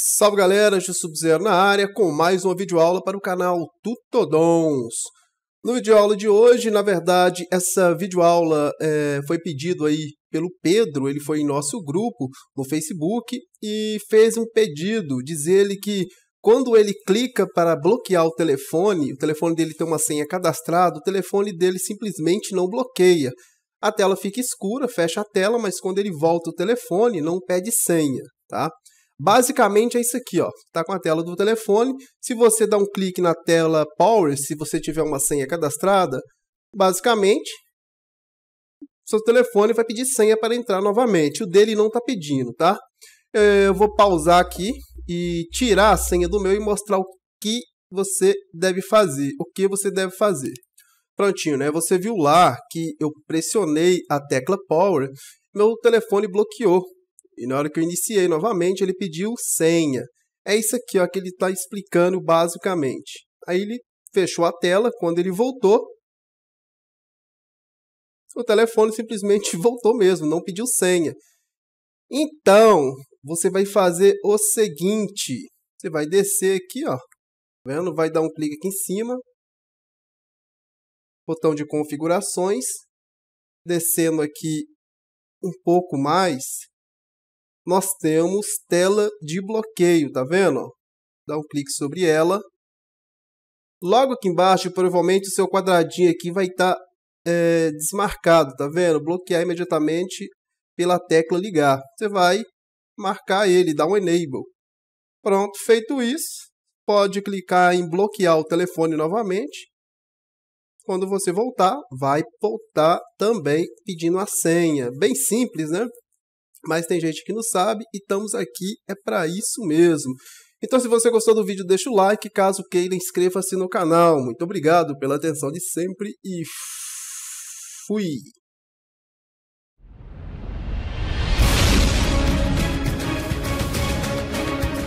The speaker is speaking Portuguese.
Salve galera, de Sub-Zero na área com mais uma videoaula para o canal Tutodons. No videoaula de hoje, na verdade, essa videoaula é, foi pedido aí pelo Pedro, ele foi em nosso grupo no Facebook e fez um pedido, diz ele que quando ele clica para bloquear o telefone, o telefone dele tem uma senha cadastrada, o telefone dele simplesmente não bloqueia. A tela fica escura, fecha a tela, mas quando ele volta o telefone, não pede senha, tá? Basicamente é isso aqui, ó. Tá com a tela do telefone. Se você dá um clique na tela Power, se você tiver uma senha cadastrada, basicamente seu telefone vai pedir senha para entrar novamente. O dele não tá pedindo, tá? É, eu vou pausar aqui e tirar a senha do meu e mostrar o que você deve fazer, o que você deve fazer. Prontinho, né? Você viu lá que eu pressionei a tecla Power, meu telefone bloqueou e na hora que eu iniciei novamente, ele pediu senha. É isso aqui ó, que ele está explicando basicamente. Aí ele fechou a tela. Quando ele voltou, o telefone simplesmente voltou mesmo, não pediu senha. Então, você vai fazer o seguinte. Você vai descer aqui, ó. Tá vendo? Vai dar um clique aqui em cima. Botão de configurações. Descendo aqui um pouco mais nós temos tela de bloqueio, tá vendo? Dá um clique sobre ela. Logo aqui embaixo, provavelmente o seu quadradinho aqui vai estar tá, é, desmarcado, tá vendo? Bloquear imediatamente pela tecla ligar. Você vai marcar ele, dar um enable. Pronto, feito isso, pode clicar em bloquear o telefone novamente. Quando você voltar, vai voltar também pedindo a senha. Bem simples, né? mas tem gente que não sabe e estamos aqui é para isso mesmo. Então, se você gostou do vídeo, deixa o like. Caso queira, inscreva-se no canal. Muito obrigado pela atenção de sempre e fui!